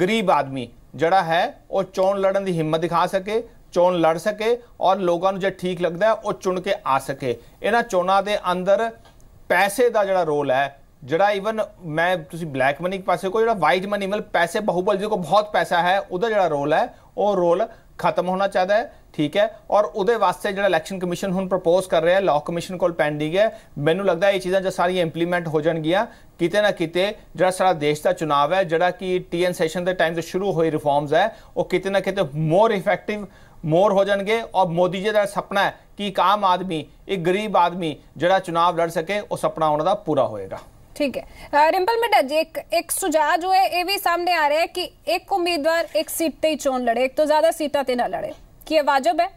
ਗਰੀਬ ਆਦਮੀ ਜਿਹੜਾ ਹੈ ਉਹ ਚੋਣ ਲੜਨ ਦੀ ਹਿੰਮਤ ਦਿਖਾ ਸਕੇ ਚੋਣ ਲੜ ਸਕੇ ਔਰ ਲੋਕਾਂ ਨੂੰ ਜੇ ਠੀਕ ਲੱਗਦਾ ਉਹ ਚੁਣ ਕੇ ਆ ਸਕੇ ਇਹਨਾਂ ਚੋਣਾਂ ਦੇ ਅੰਦਰ ਪੈਸੇ ਦਾ ਜਿਹੜਾ ਰੋਲ ਹੈ ਜਿਹੜਾ ਇਵਨ ਮੈਂ ਤੁਸੀਂ ਬਲੈਕ ਮਨੀ ਪਾਸੇ ਕੋ ਜਿਹੜਾ ਵਾਈਟ ਮਨੀ ਮਿਲ ਪੈਸੇ ਬਹੁਬਲ ਜੀ ਕੋ ਬਹੁਤ ਪੈਸਾ ਹੈ ਉਹਦਾ ਜਿਹੜਾ ਰੋਲ ਹੈ ਉਹ ਰੋਲ ਖਤਮ ਹੋਣਾ ਚਾਹੀਦਾ ਹੈ ਠੀਕ ਹੈ ਔਰ ਉਹਦੇ ਵਾਸਤੇ ਜਿਹੜਾ ਇਲੈਕਸ਼ਨ ਕਮਿਸ਼ਨ ਹੁਣ ਪ੍ਰਪੋਜ਼ ਕਰ ਰਿਹਾ ਹੈ ਲਾਅ ਕਮਿਸ਼ਨ ਕੋਲ ਪੈਂਡਿੰਗ ਹੈ ਮੈਨੂੰ ਲੱਗਦਾ ਇਹ ਚੀਜ਼ਾਂ ਜੇ ਸਾਰੀਆਂ ਇੰਪਲੀਮੈਂਟ ਹੋ ਜਾਣਗੀਆਂ ਕਿਤੇ ਨਾ ਕਿਤੇ ਜਿਹੜਾ ਸਾਡਾ ਦੇਸ਼ ਦਾ ਚੋਣ ਹੈ ਜਿਹੜਾ ਕਿ ਟੀਐਨ ਸੈਸ਼ਨ ਦੇ ਟਾਈਮ ਤੋਂ ਸ਼ੁਰੂ ਹੋਈ ਰਿਫਾਰਮਸ ਹੈ ਉਹ ਕਿਤੇ ਨਾ ਕਿਤੇ ਮੋਰ ਇਫੈਕਟਿਵ ਮੋਰ ਹੋ ਜਾਣਗੇ ਔਰ ਮੋਦੀ ਜੀ ਦਾ ਸੁਪਨਾ ਹੈ ਕਿ ਇੱਕ ਆਮ ਆਦਮੀ ਇੱਕ ਗਰੀਬ ਆਦਮੀ ਜਿਹੜਾ ਚੋਣ ਲੜ ਸਕੇ ਉਹ ਸੁਪਨਾ ਉਹਨਾਂ ਦਾ ਪੂਰਾ ਹੋਏਗਾ ਠੀਕ ਹੈ ਰਿੰਪਲ ਮੇਡਾ ਜੀ ਇੱਕ ਇੱਕ ਸੁਝਾਅ ਜੋ ਹੈ ਇਹ ਵੀ ਸਾਹਮਣੇ ਆ ਰਿਹਾ ਹੈ ਕਿ ਇੱਕ ਉਮੀਦਵਾਰ ਇੱਕ ਸੀਟ ਤੇ ਹੀ ਚੋਣ ਲੜੇ ਇੱਕ ਤੋਂ ਜ਼ਿਆਦਾ ਸੀਟਾਂ ਤੇ ਨਾ ਲੜੇ ਕੀ ਇਹ ਵਾਜਬ ਹੈ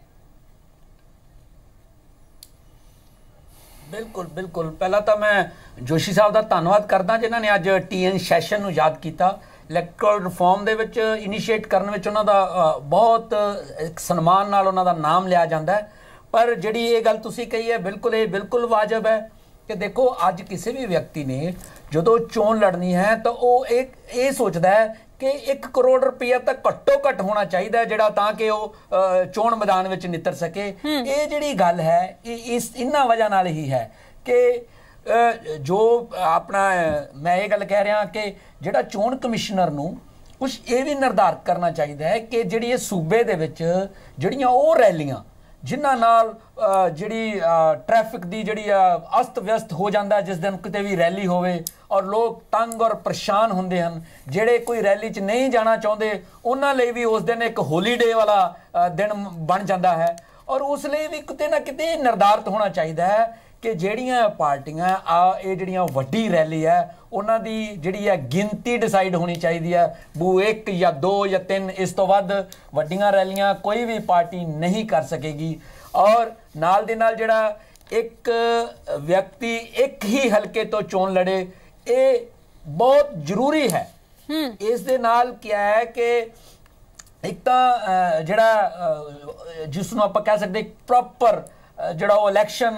ਬਿਲਕੁਲ ਬਿਲਕੁਲ ਪਹਿਲਾਂ ਤਾਂ ਮੈਂ ਜੋਸ਼ੀ ਸਾਹਿਬ ਦਾ ਧੰਨਵਾਦ ਕਰਦਾ ਜਿਨ੍ਹਾਂ ਨੇ ਅੱਜ ਟੀਐਨ ਸੈਸ਼ਨ ਨੂੰ ਯਾਦ ਕੀਤਾ ਇਲੈਕਟਰਲ ਰਿਫਾਰਮ ਦੇ ਵਿੱਚ ਇਨੀਸ਼ੀਏਟ ਕਰਨ ਵਿੱਚ ਉਹਨਾਂ ਦਾ ਬਹੁਤ ਸਨਮਾਨ ਨਾਲ ਉਹਨਾਂ ਦਾ ਨਾਮ ਲਿਆ ਜਾਂਦਾ ਹੈ ਪਰ ਜਿਹੜੀ ਇਹ ਗੱਲ ਤੁਸੀਂ ਕਹੀ ਹੈ ਬਿਲਕੁਲ ਇਹ ਬਿਲਕੁਲ ਵਾਜਬ ਹੈ ਕਿ ਦੇਖੋ ਅੱਜ ਕਿਸੇ ਵੀ ਵਿਅਕਤੀ ਨੇ ਜਦੋਂ ਚੋਣ ਲੜਨੀ ਹੈ ਤਾਂ ਉਹ ਇਹ ਇਹ ਸੋਚਦਾ ਹੈ ਕਿ 1 ਕਰੋੜ ਰੁਪਇਆ ਤਾਂ ਘੱਟੋ ਘੱਟ ਹੋਣਾ ਚਾਹੀਦਾ ਜਿਹੜਾ ਤਾਂ ਕਿ ਉਹ ਚੋਣ ਮੈਦਾਨ ਵਿੱਚ ਨਿੱਤਰ ਸਕੇ ਇਹ ਜਿਹੜੀ ਗੱਲ ਹੈ ਇਹ ਇਸ ਇਨਾਂ ਵਜ੍ਹਾ ਨਾਲ ਹੀ ਹੈ ਕਿ ਜੋ ਆਪਣਾ ਮੈਂ ਇਹ ਗੱਲ ਕਹਿ ਰਿਹਾ ਕਿ ਜਿਹੜਾ ਚੋਣ ਕਮਿਸ਼ਨਰ ਨੂੰ ਕੁਝ ਇਹ ਵੀ ਨਿਰਧਾਰਤ ਕਰਨਾ ਚਾਹੀਦਾ ਹੈ ਕਿ ਜਿਹੜੀ ਇਹ ਸੂਬੇ ਦੇ ਵਿੱਚ ਜਿਹੜੀਆਂ ਉਹ ਰੈਲੀਆਂ ਜਿਨ੍ਹਾਂ ਨਾਲ ਜਿਹੜੀ ਟ੍ਰੈਫਿਕ ਦੀ ਜਿਹੜੀ ਅਸਤ-ਵਿਅਸਤ ਹੋ ਜਾਂਦਾ ਜਿਸ ਦਿਨ ਕਿਤੇ ਵੀ ਰੈਲੀ ਹੋਵੇ ਔਰ ਲੋਕ ਤੰਗ ਔਰ ਪਰੇਸ਼ਾਨ ਹੁੰਦੇ ਹਨ ਜਿਹੜੇ ਕੋਈ ਰੈਲੀ 'ਚ ਨਹੀਂ ਜਾਣਾ ਚਾਹੁੰਦੇ ਉਹਨਾਂ ਲਈ ਵੀ ਉਸ ਦਿਨ ਇੱਕ ਹੋਲੀਡੇ ਵਾਲਾ ਦਿਨ ਬਣ ਜਾਂਦਾ ਹੈ ਔਰ ਉਸ ਲਈ ਵੀ ਕਿਤੇ ਨਾ ਕਿਤੇ ਨਿਰਧਾਰਤ ਹੋਣਾ ਚਾਹੀਦਾ ਹੈ ਕਿ ਜਿਹੜੀਆਂ ਪਾਰਟੀਆਂ ਆ ਇਹ ਜਿਹੜੀਆਂ ਵੱਡੀ ਰੈਲੀ ਹੈ ਉਹਨਾਂ ਦੀ ਜਿਹੜੀ ਹੈ ਗਿਣਤੀ ਡਿਸਾਈਡ ਹੋਣੀ ਚਾਹੀਦੀ ਹੈ ਬੂ 1 ਜਾਂ 2 ਜਾਂ 3 ਇਸ ਤੋਂ ਵੱਧ ਵੱਡੀਆਂ ਰੈਲੀਆਂ ਕੋਈ ਵੀ ਪਾਰਟੀ ਨਹੀਂ ਕਰ ਸਕੇਗੀ ਔਰ ਨਾਲ ਦੇ ਨਾਲ ਜਿਹੜਾ ਇੱਕ ਵਿਅਕਤੀ ਇੱਕ ਹੀ ਹਲਕੇ ਤੋਂ ਚੋਣ ਲੜੇ ਇਹ ਬਹੁਤ ਜ਼ਰੂਰੀ ਹੈ ਇਸ ਦੇ ਨਾਲ ਕੀ ਹੈ ਕਿ ਇੱਕ ਤਾਂ ਜਿਹੜਾ ਜਿਸ ਨੂੰ ਆਪਾਂ ਕਹਿ ਸਕਦੇ ਪ੍ਰੋਪਰ ਜਿਹੜਾ ਉਹ ਇਲੈਕਸ਼ਨ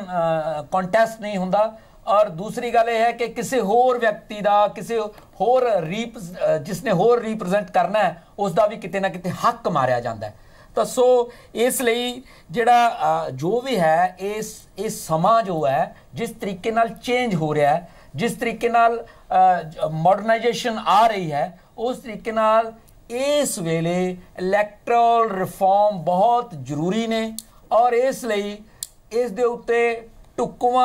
ਕੰਟੈਸਟ ਨਹੀਂ ਹੁੰਦਾ ਔਰ ਦੂਸਰੀ ਗੱਲ ਇਹ ਹੈ ਕਿ ਕਿਸੇ ਹੋਰ ਵਿਅਕਤੀ ਦਾ ਕਿਸੇ ਹੋਰ ਰੀਪ ਜਿਸ ਨੇ ਹੋਰ ਰਿਪਰੈਜ਼ੈਂਟ ਕਰਨਾ ਹੈ ਉਸ ਦਾ ਵੀ ਕਿਤੇ ਨਾ ਕਿਤੇ ਹੱਕ ਮਾਰਿਆ ਜਾਂਦਾ ਹੈ ਤਾਂ ਸੋ ਇਸ ਲਈ ਜਿਹੜਾ ਜੋ ਵੀ ਹੈ ਇਸ ਇਹ ਸਮਾਂ ਜੋ ਹੈ ਜਿਸ ਤਰੀਕੇ ਨਾਲ ਚੇਂਜ ਹੋ ਰਿਹਾ ਹੈ ਜਿਸ ਤਰੀਕੇ ਨਾਲ ਮਾਡਰਨਾਈਜੇਸ਼ਨ ਆ ਰਹੀ ਹੈ ਉਸ ਤਰੀਕੇ ਨਾਲ ਇਸ ਵੇਲੇ ਇਲੈਕਟਰਲ ਰਿਫਾਰਮ ਬਹੁਤ ਜ਼ਰੂਰੀ ਨੇ ਔਰ ਇਸ ਲਈ ਇਸ ਦੇ ਉੱਤੇ ਟੁਕਵਾ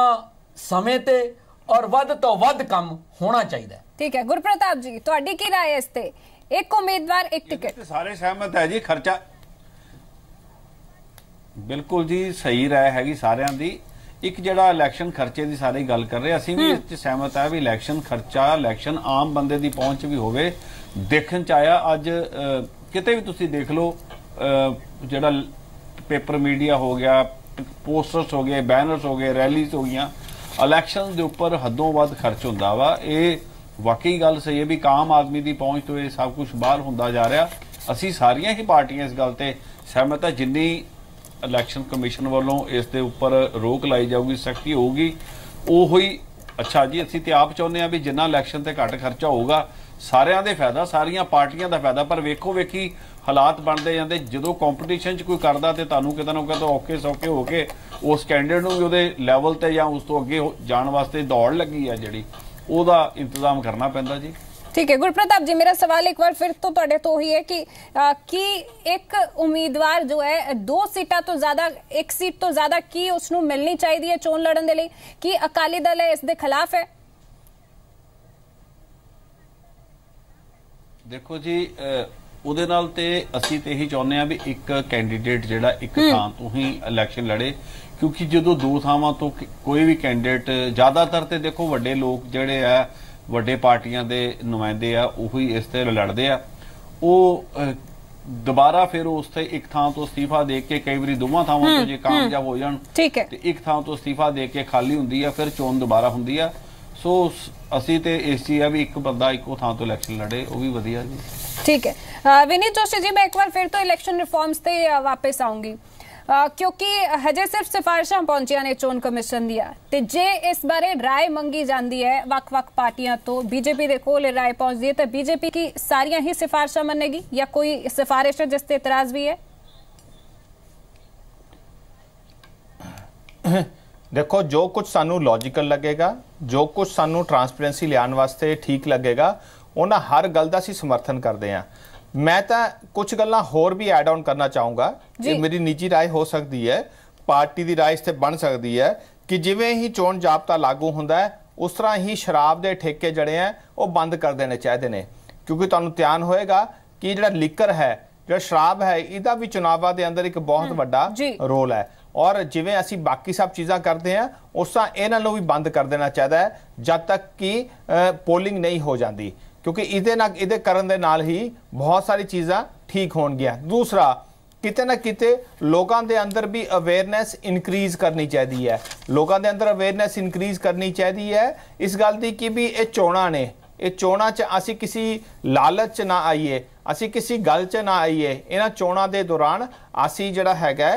ਸਮੇਂ ਤੇ ਔਰ ਵੱਧ ਤੋਂ ਵੱਧ ਕੰਮ ਹੋਣਾ ਚਾਹੀਦਾ ਠੀਕ ਹੈ ਗੁਰਪ੍ਰਤਾਪ ਜੀ ਤੁਹਾਡੀ ਕੀ رائے ਇਸ ਤੇ ਇੱਕ ਉਮੀਦਵਾਰ ਇੱਕ ਟਿਕਟ ਸਾਰੇ ਸਹਿਮਤ ਹੈ ਜੀ ਖਰਚਾ ਬਿਲਕੁਲ ਜੀ ਸਹੀ رائے ਹੈਗੀ ਸਾਰਿਆਂ ਦੀ ਇੱਕ ਜਿਹੜਾ ਇਲੈਕਸ਼ਨ ਖਰਚੇ ਦੀ ਸਾਰੀ ਗੱਲ ਕਰ ਰਹੇ ਅਸੀਂ ਵੀ ਇਸ ਤੇ ਸਹਿਮਤ ਆ ਵੀ ਇਲੈਕਸ਼ਨ ਖਰਚਾ ਇਲੈਕਸ਼ਨ ਆਮ ਬੰਦੇ ਦੀ ਪਹੁੰਚ ਵੀ ਹੋਵੇ ਦੇਖਣ ਚ ਆਇਆ ਅੱਜ ਕਿਤੇ ਵੀ ਤੁਸੀਂ ਦੇਖ ਲਓ ਜਿਹੜਾ ਪੇਪਰ ਮੀਡੀਆ ਹੋ ਗਿਆ ਪੋਸਟਰਸ ਹੋ ਗਏ ਬੈਨਰਸ ਹੋ ਗਏ ਰੈਲੀਜ਼ ਹੋ ਗਈਆਂ ਇਲੈਕਸ਼ਨਸ ਦੇ ਉੱਪਰ ਹੱਦੋਂ ਵੱਧ ਖਰਚ ਹੁੰਦਾ ਵਾ ਇਹ ਵਾਕਈ ਗੱਲ ਸਹੀ ਹੈ ਵੀ ਕਾਮ ਆਦਮੀ ਦੀ ਪਹੁੰਚ ਤੋਂ ਇਹ ਸਭ ਕੁਝ ਬਾਹਰ ਹੁੰਦਾ ਜਾ ਰਿਹਾ ਅਸੀਂ ਸਾਰੀਆਂ ਹੀ ਪਾਰਟੀਆਂ ਇਸ ਗੱਲ ਤੇ ਸਹਿਮਤ ਹੈ ਜਿੰਨੀ ਇਲੈਕਸ਼ਨ ਕਮਿਸ਼ਨ ਵੱਲੋਂ ਇਸ ਦੇ ਉੱਪਰ ਰੋਕ ਲਾਈ ਜਾਊਗੀ ਸਖਤੀ ਹੋਊਗੀ ਉਹੀ ਅੱਛਾ ਜੀ ਅਸੀਂ ਤੇ ਆਪ ਚਾਹੁੰਦੇ ਆ ਵੀ ਜਿੰਨਾ ਇਲੈਕਸ਼ਨ ਤੇ ਘੱਟ ਖਰਚਾ ਹੋਊਗਾ ਸਾਰਿਆਂ ਦੇ ਫਾਇਦਾ ਸਾਰੀਆਂ ਪਾਰਟੀਆਂ ਦਾ ਫਾਇਦਾ ਪਰ ਵੇਖੋ ਵੇਖੀ ਹਾਲਾਤ ਬਣਦੇ ਜਾਂਦੇ ਜਦੋਂ ਕੰਪੀਟੀਸ਼ਨ 'ਚ ਕੋਈ ਕਰਦਾ ਤੇ ਤੁਹਾਨੂੰ ਕਿਤੇ ਨਾ ਕਿਤੇ ਔਕੇ ਸੌਕੇ ਹੋ ਕੇ ਉਸ ਕੈਂਡੀਡੇਟ ਨੂੰ ਵੀ ਉਹਦੇ ਲੈਵਲ ਤੇ ਜਾਂ ਉਸ ਤੋਂ ਅੱਗੇ ਜਾਣ ਵਾਸਤੇ ਦੌੜ ਲੱਗੀ ਆ ਜਿਹੜੀ ਉਹਦਾ ਇੰਤਜ਼ਾਮ ਕਰਨਾ ਪੈਂਦਾ ਜੀ ਠੀਕ ਹੈ ਗੁਰਪ੍ਰਤਾਪ ਜੀ ਮੇਰਾ ਸਵਾਲ ਇੱਕ ਵਾਰ ਫਿਰ ਤੋਂ ਤੁਹਾਡੇ ਤੋਂ ਹੀ ਹੈ ਕਿ ਕੀ ਇੱਕ ਉਮੀਦਵਾਰ ਜੋ ਹੈ ਦੋ ਸੀਟਾਂ ਤੋਂ ਜ਼ਿਆਦਾ ਇੱਕ ਸੀਟ ਤੋਂ ਜ਼ਿਆਦਾ ਕੀ ਉਸ ਨੂੰ ਮਿਲਣੀ ਚਾਹੀਦੀ ਹੈ ਚੋਣ ਲੜਨ ਦੇ ਲਈ ਕੀ ਅਕਾਲੀ ਦਲ ਹੈ ਇਸ ਦੇ ਖਿਲਾਫ ਹੈ ਦੇਖੋ ਜੀ ਉਹਦੇ ਨਾਲ ਤੇ ਅਸੀਂ ਤੇ ਇਹੀ ਚਾਹੁੰਦੇ ਆ ਵੀ ਇੱਕ ਕੈਂਡੀਡੇਟ ਜਿਹੜਾ ਇੱਕ ਥਾਂ ਤੋਂ ਹੀ ਇਲੈਕਸ਼ਨ ਲੜੇ ਕਿਉਂਕਿ ਜਦੋਂ ਦੋ ਥਾਵਾਂ ਤੋਂ ਕੋਈ ਵੀ ਕੈਂਡੀਡੇਟ ਜ਼ਿਆਦਾਤਰ ਤੇ ਦੇਖੋ ਵੱਡੇ ਲੋਕ ਜਿਹੜੇ ਆ ਵੱਡੇ ਪਾਰਟੀਆਂ ਦੇ ਨੁਮਾਇੰਦੇ ਆ ਉਹੀ ਇਸ ਤੇ ਲੜਦੇ ਆ ਉਹ ਦੁਬਾਰਾ ਫਿਰ ਉਸ ਤੇ ਇੱਕ ਥਾਂ ਤੋਂ ਅਸਤੀਫਾ ਦੇ ਕੇ ਕਈ ਵਾਰੀ ਦੋਵਾਂ ਥਾਵਾਂ ਤੋਂ ਜੇ ਕਾਮਯਾਬ ਹੋ ਜਾਣ ਤੇ ਇੱਕ ਥਾਂ ਤੋਂ ਅਸਤੀਫਾ ਦੇ ਕੇ ਖਾਲੀ ਹੁੰਦੀ ਆ ਫਿਰ ਚੋਣ ਦੁਬਾਰਾ ਹੁੰਦੀ ਆ ਸੋ ਅਸੀਂ ਤੇ ਇਸ ਜੀ ਆ ਵੀ ਇੱਕ ਬੰਦਾ ਇੱਕੋ ਥਾਂ ਤੋਂ ਇਲੈਕਸ਼ਨ ਲੜੇ ਉਹ ਵੀ ਵਧੀਆ ਜੀ ਠੀਕ ਹੈ ਵਿਨੀਤ ਜੋਸ਼ੀ ਜੀ ਮੈਂ ਇੱਕ ਵਾਰ ਫਿਰ ਤੋਂ ਇਲੈਕਸ਼ਨ ਰਿਫਾਰਮਸ ਤੇ ਵਾਪਸ ਆਉਂਗੀ ਕਿਉਂਕਿ ਹਜੇ ਸਿਰਫ ਸਿਫਾਰਿਸ਼ਾਂ ਪਹੁੰਚੀਆਂ ਨੇ ਚੋਣ ਕਮਿਸ਼ਨ ਦੀਆਂ ਤੇ ਜੇ ਇਸ ਬਾਰੇ رائے ਮੰਗੀ ਜਾਂਦੀ ਹੈ ਵੱਖ-ਵੱਖ ਪਾਰਟੀਆਂ ਤੋਂ ਬੀਜੇਪੀ ਦੇ ਕੋਲ رائے ਪਹੁੰਚਦੀ ਹੈ ਤਾਂ ਬੀਜੇਪੀ ਕੀ ਸਾਰੀਆਂ ਹੀ ਸਿਫਾਰਿਸ਼ਾਂ ਮੰਨੇਗੀ ਜਾਂ ਕੋਈ ਸਿਫਾਰਿਸ਼ ਹੈ ਜਿਸ ਤੇ ਇਤਰਾਜ਼ ਵੀ ਹੈ ਦੇਖੋ ਜੋ ਕੁਝ ਸਾਨੂੰ ਲੌਜੀਕਲ ਲੱਗੇਗਾ ਜੋ ਕੁਝ ਸਾਨੂੰ ਟ੍ਰਾਂਸਪੇਰੈਂਸੀ ਲਿਆਉਣ ਵਾਸਤੇ ਠੀਕ ਲੱਗੇਗਾ ਉਹਨਾਂ ਹਰ ਗੱਲ ਦਾ ਅਸੀਂ ਸਮਰਥਨ ਕਰਦੇ ਆਂ ਮੈਂ ਤਾਂ ਕੁਝ ਗੱਲਾਂ ਹੋਰ ਵੀ ਐਡ ਆਨ ਕਰਨਾ ਚਾਹੂੰਗਾ ਕਿ ਮੇਰੀ ਨਿੱਜੀ رائے ਹੋ ਸਕਦੀ ਹੈ ਪਾਰਟੀ ਦੀ رائے ਇਸ ਤੇ ਬਣ ਸਕਦੀ ਹੈ ਕਿ ਜਿਵੇਂ ਹੀ ਚੋਣ ਜਾਬਤਾ ਲਾਗੂ ਹੁੰਦਾ ਹੈ ਉਸ ਤਰ੍ਹਾਂ ਹੀ ਸ਼ਰਾਬ ਦੇ ਠੇਕੇ ਜੜੇ ਆ ਉਹ ਬੰਦ ਕਰ ਦੇਣੇ ਚਾਹੀਦੇ ਨੇ ਕਿਉਂਕਿ ਤੁਹਾਨੂੰ ਧਿਆਨ ਹੋਏਗਾ ਕਿ ਜਿਹੜਾ ਲਿਕਰ ਹੈ ਜਿਹੜਾ ਸ਼ਰਾਬ ਹੈ ਇਹਦਾ ਵੀ ਚੁਣਾਵਾਂ ਦੇ ਅੰਦਰ ਇੱਕ ਬਹੁਤ ਵੱਡਾ ਰੋਲ ਹੈ ਔਰ ਜਿਵੇਂ ਅਸੀਂ ਬਾਕੀ ਸਭ ਚੀਜ਼ਾਂ ਕਰਦੇ ਆ ਉਸਾਂ ਇਹਨਾਂ ਨੂੰ ਵੀ ਬੰਦ ਕਰ ਦੇਣਾ ਚਾਹੀਦਾ ਹੈ ਜਦ ਤੱਕ ਕਿ ਪੋਲਿੰਗ ਨਹੀਂ ਹੋ ਜਾਂਦੀ ਕਿਉਂਕਿ ਇਹਦੇ ਨਾਲ ਇਹਦੇ ਕਰਨ ਦੇ ਨਾਲ ਹੀ ਬਹੁਤ ਸਾਰੀ ਚੀਜ਼ਾਂ ਠੀਕ ਹੋਣ ਗਿਆ ਦੂਸਰਾ ਕਿਤੇ ਨਾ ਕਿਤੇ ਲੋਕਾਂ ਦੇ ਅੰਦਰ ਵੀ ਅਵੇਅਰਨੈਸ ਇਨਕਰੀਜ਼ ਕਰਨੀ ਚਾਹੀਦੀ ਹੈ ਲੋਕਾਂ ਦੇ ਅੰਦਰ ਅਵੇਅਰਨੈਸ ਇਨਕਰੀਜ਼ ਕਰਨੀ ਚਾਹੀਦੀ ਹੈ ਇਸ ਗੱਲ ਦੀ ਕਿ ਵੀ ਇਹ ਚੋਣਾਂ ਨੇ ਇਹ ਚੋਣਾਂ 'ਚ ਅਸੀਂ ਕਿਸੇ ਲਾਲਚ 'ਚ ਨਾ ਆਈਏ ਅਸੀਂ ਕਿਸੇ ਗੱਲ 'ਚ ਨਾ ਆਈਏ ਇਹਨਾਂ ਚੋਣਾਂ ਦੇ ਦੌਰਾਨ ਅਸੀਂ ਜਿਹੜਾ ਹੈਗਾ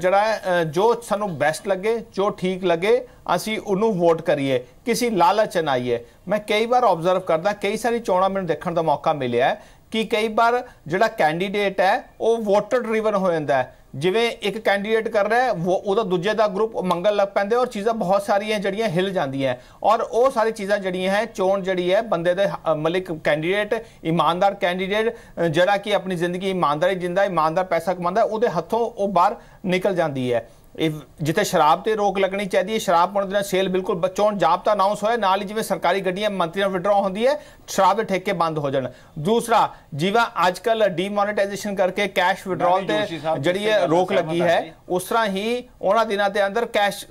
ਜਿਹੜਾ ਜੋ ਸਾਨੂੰ ਬੈਸਟ ਲੱਗੇ ਜੋ ਠੀਕ ਲੱਗੇ ਅਸੀਂ ਉਹਨੂੰ ਵੋਟ ਕਰੀਏ ਕਿਸੇ ਲਾਲਚ 'ਚ ਨਾ ਆਈਏ ਮੈਂ ਕਈ ਵਾਰ ਆਬਜ਼ਰਵ ਕਰਦਾ ਕਈ ਸਾਰੀ ਚੋਣਾਂ ਮੈਨੂੰ ਦੇਖਣ ਦਾ ਮੌਕਾ ਮਿਲਿਆ ਕਿ ਕਈ ਵਾਰ ਜਿਹੜਾ ਕੈਂਡੀਡੇਟ ਹੈ ਉਹ ਵੋਟਰ ਡਰਾਈਵਨ ਹੋ ਜਾਂਦਾ ਹੈ ਜਿਵੇਂ ਇੱਕ ਕੈਂਡੀਡੇਟ ਕਰ ਰਿਹਾ ਹੈ ਉਹ ਉਹਦਾ ਦੂਜੇ ਦਾ ਗਰੁੱਪ ਮੰਗਲ ਲੱਗ ਪੈਂਦੇ ਔਰ ਚੀਜ਼ਾਂ ਬਹੁਤ ਸਾਰੀਆਂ ਜਿਹੜੀਆਂ ਹਿਲ ਜਾਂਦੀਆਂ ਔਰ ਉਹ ਸਾਰੀ ਚੀਜ਼ਾਂ ਜਿਹੜੀਆਂ ਹੈ ਚੋਣ ਜਿਹੜੀ ਹੈ ਬੰਦੇ ਦੇ ਮਲਿਕ ਕੈਂਡੀਡੇਟ ਇਮਾਨਦਾਰ ਕੈਂਡੀਡੇਟ ਜਿਹੜਾ ਕਿ ਆਪਣੀ ਜ਼ਿੰਦਗੀ ਇਮਾਨਦਾਰੀ ਜਿੰਦਾ ਇਮਾਨਦਾਰ ਪੈਸਾ ਕਮਾਉਂਦਾ ਉਹਦੇ ਹੱਥੋਂ ਉਹ ਬਾਹਰ ਨਿਕਲ ਜਾਂਦੀ ਹੈ ਇਹ ਜਿੱਥੇ ਸ਼ਰਾਬ ਤੇ ਰੋਕ ਲੱਗਣੀ ਚਾਹੀਦੀ ਹੈ ਸ਼ਰਾਬ ਪਣ ਦੇ ਨਾਲ ਸੇਲ ਬਿਲਕੁਲ ਬਚਾਉਣ ਜਾਬਤਾ ਅਨਾਉਂਸ ਹੋਇਆ ਨਾਲ ਹੀ ਜਿਵੇਂ ਸਰਕਾਰੀ ਗੱਡੀਆਂ ਮੰਤਰੀਆਂ ਵਿਡਰਾ ਹੁੰਦੀ ਹੈ ਸ਼ਰਾਬ ਦੇ ਠੇਕੇ ਬੰਦ ਹੋ ਜਾਣ ਦੂਸਰਾ ਜਿਵੇਂ ਅੱਜ ਕੱਲ ਡੀਮੋਨੇਟਾਈਜੇਸ਼ਨ ਕਰਕੇ ਕੈਸ਼ ਵਿਡਰਾਅਲ ਤੇ ਜਿਹੜੀ ਹੈ ਰੋਕ ਲੱਗੀ ਹੈ ਉਸ ਤਰ੍ਹਾਂ ਹੀ ਉਹਨਾਂ ਦਿਨਾਂ ਦੇ ਅੰਦਰ ਕੈਸ਼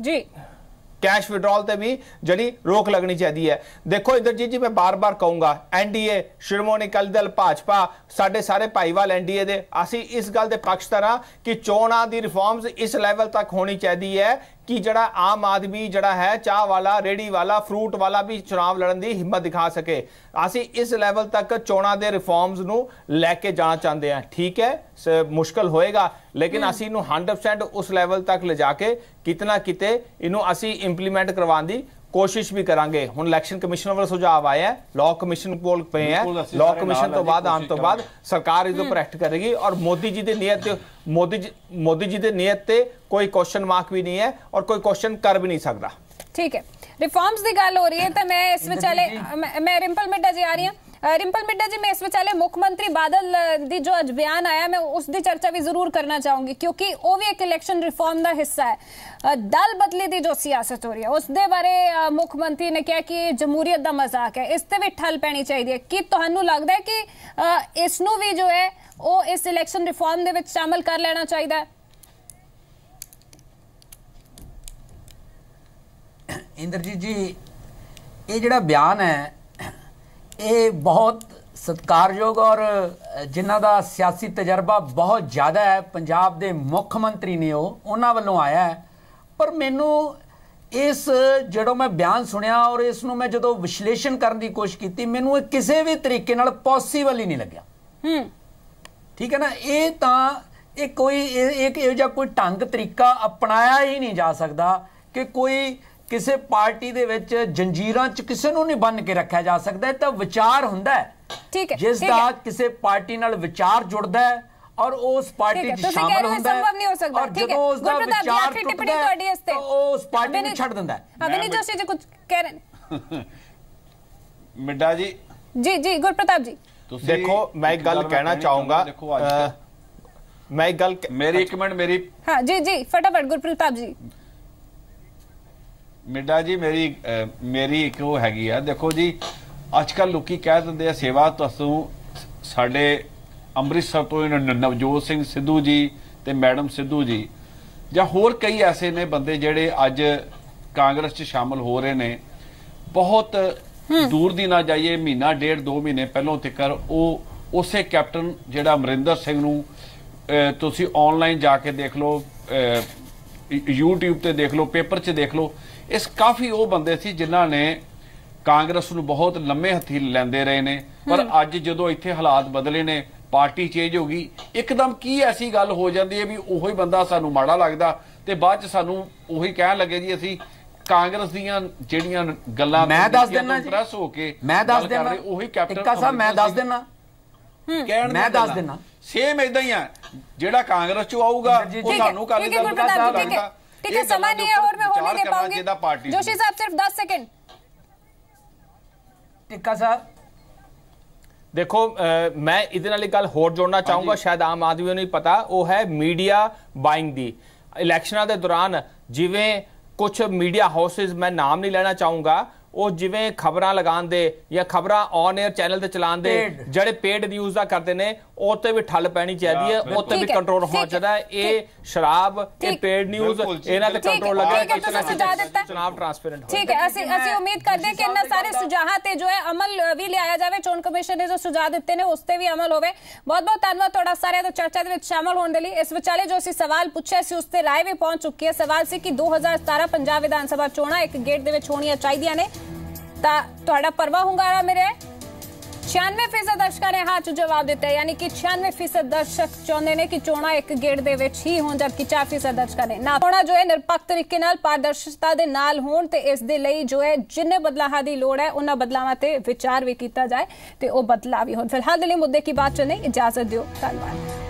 ਜੀ ਕੈਸ਼ ਵਿਡਰਾਲ ਤੇ ਵੀ ਜਿਹੜੀ ਰੋਕ ਲੱਗਣੀ ਚਾਹੀਦੀ ਹੈ ਦੇਖੋ ਇੰਦਰਜੀਤ ਜੀ ਮੈਂ ਬਾਰ-ਬਾਰ ਕਹੂੰਗਾ ਐਨਡੀਏ ਸ਼੍ਰੋਮਣੀ ਅਕਾਲੀ ਦਲ ਭਾਜਪਾ ਸਾਡੇ ਸਾਰੇ ਭਾਈਵਾਲ ਐਨਡੀਏ ਦੇ ਅਸੀਂ ਇਸ ਗੱਲ ਦੇ ਪੱਖ ਕਿ ਚੋਣਾਂ ਦੀ ਰਿਫਾਰਮਸ ਇਸ ਲੈਵਲ ਤੱਕ ਹੋਣੀ ਚਾਹੀਦੀ ਹੈ ਕਿ ਜਿਹੜਾ ਆਮ ਆਦਮੀ ਜਿਹੜਾ ਹੈ ਚਾਹ ਵਾਲਾ ਰੇੜੀ ਵਾਲਾ ਫਰੂਟ ਵਾਲਾ ਵੀ ਚੋਣਾਂ ਲੜਨ ਦੀ ਹਿੰਮਤ ਦਿਖਾ ਸਕੇ ਅਸੀਂ ਇਸ ਲੈਵਲ ਤੱਕ ਚੋਣਾਂ ਦੇ ਰਿਫਾਰਮਸ ਨੂੰ ਲੈ ਕੇ ਜਾਣਾ ਚਾਹੁੰਦੇ ਆ ਠੀਕ ਹੈ ਮੁਸ਼ਕਲ ਹੋਏਗਾ ਲੇਕਿਨ ਅਸੀਂ ਇਹਨੂੰ 100% ਉਸ ਲੈਵਲ ਤੱਕ ਲਿਜਾ ਕੇ ਕਿਤਨਾ ਕਿਤੇ ਇਹਨੂੰ ਅਸੀਂ ਇੰਪਲੀਮੈਂਟ ਕਰਵਾਉਣ ਦੀ ਕੋਸ਼ਿਸ਼ ਵੀ ਕਰਾਂਗੇ ਹੁਣ ਇਲੈਕਸ਼ਨ ਕਮਿਸ਼ਨ ਵੱਲੋਂ ਸੁਝਾਅ ਆਇਆ ਲਾਅ ਕਮਿਸ਼ਨ ਕੋਲ ਪਏ ਹੈ ਲਾਅ ਕਮਿਸ਼ਨ ਤੋਂ ਬਾਅਦ ਆਨ ਤੋਂ ਬਾਅਦ ਸਰਕਾਰ ਇਸ ਉੱਪਰ ਐਕਟ ਕਰੇਗੀ ਔਰ ਮੋਦੀ ਜੀ ਦੇ ਨੀਅਤ ਮੋਦੀ ਜੀ ਮੋਦੀ ਜੀ ਦੇ ਨੀਅਤ ਤੇ ਕੋਈ ਕੁਐਸਚਨ ਮਾਰਕ ਵੀ ਨਹੀਂ ਹੈ ਔਰ ਕੋਈ ਕੁਐਸਚਨ ਕਰ ਵੀ ਨਹੀਂ ਸਕਦਾ ਠੀਕ ਹੈ ਰਿਫਾਰਮਸ ਦੀ ਗੱਲ ਹੋ ਰਹੀ ਹੈ ਤਾਂ ਮੈਂ ਇਸ ਵਿੱਚ ਵਿਚਾਲੇ *laughs* ਮੈਂ ਰਿੰਪਲ ਮਿੱਡਾ ਜੀ ਆ ਰਹੀ ਹਾਂ ਰਿੰਪਲ ਮਿੱਡਾ ਜੀ ਮੈਂ ਇਸ ਵਿਚਾਲੇ ਮੁੱਖ ਮੰਤਰੀ ਬਾਦਲ ਦੀ ਜੋ ਅੱਜ ਬਿਆਨ ਆਇਆ ਮੈਂ ਉਸ ਦੀ ਚਰਚਾ ਵੀ ਜ਼ਰੂਰ ਕਰਨਾ ਚਾਹੂੰਗੀ ਕਿਉਂਕਿ ਉਹ ਵੀ ਇੱਕ ਇਲੈਕਸ਼ਨ ਰਿਫਾਰਮ ਦਾ ਹਿੱਸਾ ਹੈ ਦਲ ਬਦਲੀ ਦੀ ਜੋ ਸਿਆਸਤ ਹੋ ਰਹੀ ਹੈ ਉਸ ਦੇ ਬਾਰੇ ਮੁੱਖ ਮੰਤਰੀ ਨੇ ਕਿਹਾ ਕਿ ਜਮਹੂਰੀਅਤ ਦਾ ਮਜ਼ਾਕ ਹੈ ਇਸ ਤੇ ਵੀ ਠੱਲ ਪੈਣੀ ਚਾਹੀਦੀ ਹੈ ਕਿ ਤੁਹਾਨੂੰ ਲੱਗਦਾ ਹੈ ਕਿ ਇਸ ਨੂੰ ਵੀ ਜੋ ਹੈ ਉਹ ਇਸ ਇਲੈਕਸ਼ਨ ਰਿਫਾਰਮ ਦੇ ਵਿੱਚ ਸ਼ਾਮਲ ਕਰ ਲੈਣਾ ਚਾਹੀਦਾ ਹੈ ਇੰਦਰਜੀਤ ਜੀ ਇਹ ਜਿਹੜਾ ਬਿਆਨ ਹੈ ਇਹ ਬਹੁਤ ਸਤਕਾਰਯੋਗ ਔਰ ਜਿਨ੍ਹਾਂ ਦਾ ਸਿਆਸੀ ਤਜਰਬਾ ਬਹੁਤ ਜ਼ਿਆਦਾ ਹੈ ਪੰਜਾਬ ਦੇ ਮੁੱਖ ਮੰਤਰੀ ਨੇ ਉਹ ਉਹਨਾਂ ਵੱਲੋਂ ਆਇਆ ਹੈ ਪਰ ਮੈਨੂੰ ਇਸ ਜਦੋਂ ਮੈਂ ਬਿਆਨ ਸੁਣਿਆ ਔਰ ਇਸ ਨੂੰ ਮੈਂ ਜਦੋਂ ਵਿਸ਼ਲੇਸ਼ਣ ਕਰਨ ਦੀ ਕੋਸ਼ਿਸ਼ ਕੀਤੀ ਮੈਨੂੰ ਇਹ ਕਿਸੇ ਵੀ ਤਰੀਕੇ ਨਾਲ ਪੋਸੀਬਲ ਹੀ ਨਹੀਂ ਲੱਗਿਆ ਹੂੰ ਠੀਕ ਹੈ ਨਾ ਇਹ ਤਾਂ ਇਹ ਕੋਈ ਇਹ ਇਹੋ ਜਿਹਾ ਕੋਈ ਢੰਗ ਤਰੀਕਾ ਅਪਣਾਇਆ ਹੀ ਨਹੀਂ ਜਾ ਸਕਦਾ ਕਿ ਕੋਈ ਕਿਸੇ ਪਾਰਟੀ ਦੇ ਵਿੱਚ ਜੰਜੀਰਾਂ 'ਚ ਕਿਸੇ ਨੂੰ ਨਹੀਂ ਬੰਨ ਕੇ ਰੱਖਿਆ ਜਾ ਸਕਦਾ ਤਾਂ ਵਿਚਾਰ ਹੁੰਦਾ ਹੈ ਠੀਕ ਹੈ ਜਿਸ ਦਾ ਕਿਸੇ ਪਾਰਟੀ ਨਾਲ ਵਿਚਾਰ ਜੁੜਦਾ ਹੈ ਔਰ ਉਸ ਪਾਰਟੀ ਦੀ ਸ਼ਾਮਲ ਹੁੰਦਾ ਹੈ ਸੰਭਵ ਨਹੀਂ ਹੋ ਸਕਦਾ ਠੀਕ ਹੈ ਉਸ ਦਾ ਵਿਚਾਰ ਟੁੱਟਦਾ ਤੁਹਾਡੀ ਇਸ ਤੇ ਉਸ ਪਾਰਟੀ ਨੂੰ ਛੱਡ ਦਿੰਦਾ ਹੈ ਅਭਿਨੀ ਜੋਸ਼ੀ ਜੀ ਕੁਝ ਕਹਿ ਰਹੇ ਮਿੱਡਾ ਜੀ ਜੀ ਜੀ ਗੁਰਪ੍ਰਤਾਪ ਜੀ ਤੁਸੀਂ ਦੇਖੋ ਮੈਂ ਇੱਕ ਗੱਲ ਕਹਿਣਾ ਚਾਹੂੰਗਾ ਮੈਂ ਇੱਕ ਗੱਲ ਮੇਰੀ ਇੱਕ ਮਿੰਟ ਮੇਰੀ ਹਾਂ ਜੀ ਜੀ ਫਟਾਫਟ ਗੁਰਪ੍ਰਤਾਪ ਜੀ ਮਿੱਡਾ ਜੀ ਮੇਰੀ ਮੇਰੀ ਇੱਕ ਉਹ ਹੈਗੀ ਆ ਦੇਖੋ ਜੀ ਅੱਜ ਕੱਲ ਲੋਕੀ ਕਹਿ ਦਿੰਦੇ ਆ ਸੇਵਾ ਤੁਹਾਨੂੰ ਸਾਡੇ ਅੰਮ੍ਰਿਤਸਰ ਤੋਂ ਇਹਨਾਂ ਨਵਜੋਤ ਸਿੰਘ ਸਿੱਧੂ ਜੀ ਤੇ ਮੈਡਮ ਸਿੱਧੂ ਜੀ ਜਾਂ ਹੋਰ ਕਈ ਐਸੇ ਨੇ ਬੰਦੇ ਜਿਹੜੇ ਅੱਜ ਕਾਂਗਰਸ 'ਚ ਸ਼ਾਮਲ ਹੋ ਰਹੇ ਨੇ ਬਹੁਤ ਦੂਰ ਦੀ ਨਾ ਜਾਈਏ ਮਹੀਨਾ ਡੇਢ ਦੋ ਮਹੀਨੇ ਪਹਿਲਾਂ ਕਰ ਉਹ ਉਸੇ ਕੈਪਟਨ ਜਿਹੜਾ ਅਮਰਿੰਦਰ ਸਿੰਘ ਨੂੰ ਤੁਸੀਂ ਆਨਲਾਈਨ ਜਾ ਕੇ ਦੇਖ ਲਓ YouTube ਤੇ ਦੇਖ ਲਓ ਪੇਪਰ 'ਚ ਦੇਖ ਲਓ ਇਸ ਕਾਫੀ ਉਹ ਬੰਦੇ ਸੀ ਜਿਨ੍ਹਾਂ ਨੇ ਕਾਂਗਰਸ ਨੂੰ ਬਹੁਤ ਲੰਮੇ ਹੱਥੀ ਲੈਂਦੇ ਰਹੇ ਨੇ ਪਰ ਅੱਜ ਜਦੋਂ ਇੱਥੇ ਹਾਲਾਤ ਬਦਲੇ ਨੇ ਪਾਰਟੀ ਚੇਂਜ ਹੋ ਗਈ ਇੱਕਦਮ ਕੀ ਐਸੀ ਗੱਲ ਹੋ ਜਾਂਦੀ ਹੈ ਵੀ ਉਹੀ ਬੰਦਾ ਸਾਨੂੰ ਮਾੜਾ ਲੱਗਦਾ ਤੇ ਬਾਅਦ ਚ ਸਾਨੂੰ ਉਹੀ ਕਹਿਣ ਲੱਗੇ ਜੀ ਅਸੀਂ ਕਾਂਗਰਸ ਦੀਆਂ ਜਿਹੜੀਆਂ ਗੱਲਾਂ ਮੈਂ ਦੱਸ ਦਿੰਨਾ ਜੀ ਪ੍ਰੈਸ ਹੋ ਕੇ ਮੈਂ ਦੱਸ ਦਿੰਨਾ ਉਹੀ ਕੈਪਟਨ ਟਿੱਕਾ ਸਾਹਿਬ ਮੈਂ ਦੱਸ ਦਿੰਨਾ ਕਹਿਣ ਮੈਂ ਦੱਸ ਦਿੰਨਾ ਸੇਮ ਇਦਾਂ ਹੀ ਆ ਜਿਹੜਾ ਕਾਂਗਰਸ ਚੋਂ ਆਊਗਾ ਉਹ ਸਾਨੂੰ ਕਰ ਦਾ ਟਿੱਕਾ ਲੱਗਦਾ ठीक है समय नहीं है और मैं होने दे पाऊंगी जोशी साहब सिर्फ दस सेकेंड ਟਿੱਕਾ ਸਾਹਿਬ ਦੇਖੋ ਮੈਂ ਇਹਦੇ ਨਾਲ ਇੱਕ ਗੱਲ ਹੋਰ ਜੋੜਨਾ ਚਾਹੂੰਗਾ ਸ਼ਾਇਦ ਆਮ ਆਦਮੀ ਨੂੰ ਨਹੀਂ ਪਤਾ ਉਹ ਹੈ ਮੀਡੀਆ ਬਾਇੰਗ ਦੀ ਇਲੈਕਸ਼ਨਾਂ ਦੇ ਦੌਰਾਨ ਜਿਵੇਂ ਕੁਝ ਮੀਡੀਆ ਹਾਊਸਸ ਮੈਂ ਨਾਮ ਨਹੀਂ ਲੈਣਾ ਚਾਹੂੰਗਾ ਉਹ ਜਿਵੇਂ ਖਬਰਾਂ ਲਗਾਉਣ ਦੇ ਜਾਂ ਖਬਰਾਂ ਔਨ 에ਅਰ ਚੈਨਲ ਤੇ ਚਲਾਉਣ ਦੇ ਜਿਹੜੇ ਪੇਡ ਨਿਊਜ਼ ਦਾ ਕਰਦੇ ਨੇ ਉਹ ਤੇ ਵੀ ਠੱਲ ਪੈਣੀ ਚਾਹੀਦੀ ਹੈ ਉਹ ਤੇ ਵੀ ਕੰਟਰੋਲ ਹੋਣਾ ਚਾਹੀਦਾ ਇਹ ਸ਼ਰਾਬ ਇਹ ਪੇਡ ਨਿਊਜ਼ ਇਹਨਾਂ ਤੇ ਕੰਟਰੋਲ ਲੱਗਾ ਕਿ ਇਤਨਾ ਚੁਣਾਵ ਟ੍ਰਾਂਸਪੇਰੈਂਟ ਹੋਵੇ ਠੀਕ ਹੈ ਅਸੀਂ ਅਸੀਂ ਉਮੀਦ ਕਰਦੇ ਕਿ ਇਹਨਾਂ ਸਾਰੇ ਸੁਝਾਹਾਂ ਤੇ ਜੋ ਹੈ ਅਮਲ ਵੀ ਲਿਆਇਆ ਜਾਵੇ ਚੋਣ ਕਮਿਸ਼ਨ ਨੇ ਜੋ ਸੁਝਾਅ ਦਿੱਤੇ ਨੇ ਉਸ ਤੇ ਵੀ ਅਮਲ ਹੋਵੇ ਬਹੁਤ ਬਹੁਤ ਧੰਨਵਾਦ ਤੁਹਾਡਾ ਸਾਰਿਆਂ ਦਾ ਚਰਚਾ ਦੇ ਵਿੱਚ ਸ਼ਾਮਲ ਹੋਣ ਦੇ ਲਈ ਇਸ ਵਿਚਾਲੇ ਜੋ ਅਸੀਂ ਸਵਾਲ ਪੁੱਛਿਆ ਸੀ ਉਸ ਤੇ رائے ਵੀ ਪਹੁੰਚ ਚੁੱਕੀ ਹੈ ਸਵਾਲ ਸੀ ਕਿ 2017 ਪੰਜਾਬ ਵਿਧਾਨ ਸਭਾ ਚੋਣਾਂ ਇੱਕ ਗੇਟ ਦੇ ਵਿੱਚ ਹੋਣੀਆਂ ਚਾਹੀਦੀਆਂ ਨੇ ਤਾਂ ਤੁਹਾਡਾ ਪਰਵਾ ਹੁੰਗਾਰਾ ਮੇਰੇ 96% ਦਰਸ਼ਕਾਂ ਨੇ ਹਾਂ ਚ ਜਵਾਬ ਦਿੱਤਾ ਯਾਨੀ ਕਿ 96% ਦਰਸ਼ਕ ਚਾਹੁੰਦੇ ਨੇ ਕਿ ਚੋਣਾ ਇੱਕ ਗੇੜ ਦੇ ਵਿੱਚ ਹੀ ਹੋਣ ਜਦ ਕਿ 4% ਦਰਸ਼ਕਾਂ ਨੇ ਨਾ ਚੋਣਾ ਜੋ ਹੈ ਨਿਰਪੱਖ ਤਰੀਕੇ ਨਾਲ ਪਾਰਦਰਸ਼ਤਾ ਦੇ ਨਾਲ ਹੋਣ ਤੇ ਇਸ ਦੇ ਲਈ ਜੋ ਹੈ ਜਿੰਨੇ ਬਦਲਾਹਾਂ ਦੀ ਲੋੜ ਹੈ ਉਹਨਾਂ ਬਦਲਾਵਾਂ ਤੇ ਵਿਚਾਰ ਵੀ ਕੀਤਾ ਜਾਏ ਤੇ ਉਹ ਬਦਲਾਅ ਵੀ ਹੋਣ ਫਿਲਹਾਲ ਦੇ ਲਈ ਮੁੱਦੇ ਕੀ ਬਾਤ ਚੱਲਣੀ ਇਜਾਜ਼ਤ ਦਿਓ ਧੰਨਵਾਦ